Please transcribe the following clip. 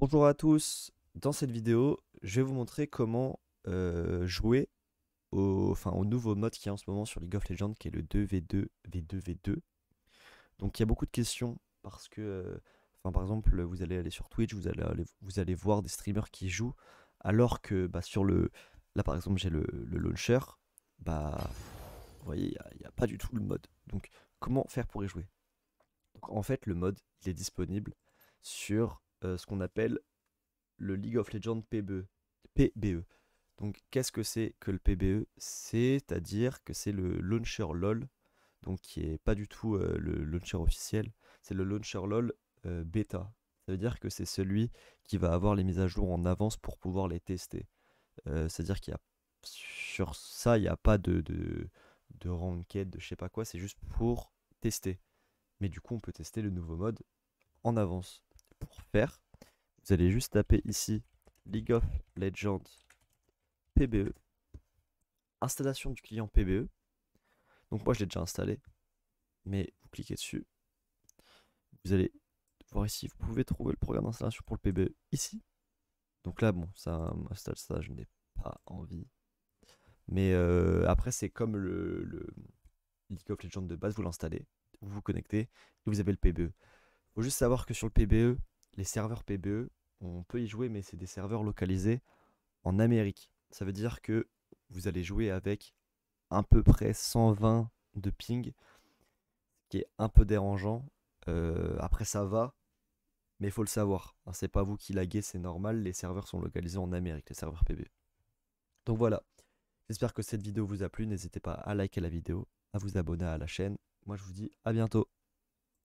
Bonjour à tous, dans cette vidéo, je vais vous montrer comment euh, jouer au, enfin, au nouveau mode qui est en ce moment sur League of Legends, qui est le 2v2, v2, v2. Donc il y a beaucoup de questions, parce que, euh, par exemple, vous allez aller sur Twitch, vous allez, vous allez voir des streamers qui jouent, alors que bah, sur le... Là par exemple j'ai le, launcher, bah vous voyez, il n'y a, pas du tout le mode. Donc comment faire pour y jouer en fait le mode, il est disponible sur euh, ce qu'on appelle le League of Legends PBE. PBE. Donc qu'est-ce que c'est que le PBE C'est-à-dire que c'est le launcher LOL, donc qui est pas du tout euh, le launcher officiel, c'est le launcher LOL euh, bêta. Ça veut dire que c'est celui qui va avoir les mises à jour en avance pour pouvoir les tester. C'est-à-dire qu'il y a sur ça, il n'y a pas de, de, de ranked, de je sais pas quoi, c'est juste pour tester. Mais du coup, on peut tester le nouveau mode en avance faire, vous allez juste taper ici League of Legends PBE, installation du client PBE. Donc moi je l'ai déjà installé, mais vous cliquez dessus. Vous allez voir ici, vous pouvez trouver le programme d'installation pour le PBE ici. Donc là, bon, ça, installe ça je n'ai pas envie. Mais euh, après, c'est comme le, le League of Legends de base, vous l'installez, vous vous connectez et vous avez le PBE. faut juste savoir que sur le PBE, les serveurs PBE, on peut y jouer, mais c'est des serveurs localisés en Amérique. Ça veut dire que vous allez jouer avec à peu près 120 de ping, qui est un peu dérangeant. Euh, après, ça va, mais il faut le savoir. Ce hein, c'est pas vous qui laguez, c'est normal. Les serveurs sont localisés en Amérique, les serveurs PBE. Donc voilà. J'espère que cette vidéo vous a plu. N'hésitez pas à liker la vidéo, à vous abonner à la chaîne. Moi, je vous dis à bientôt.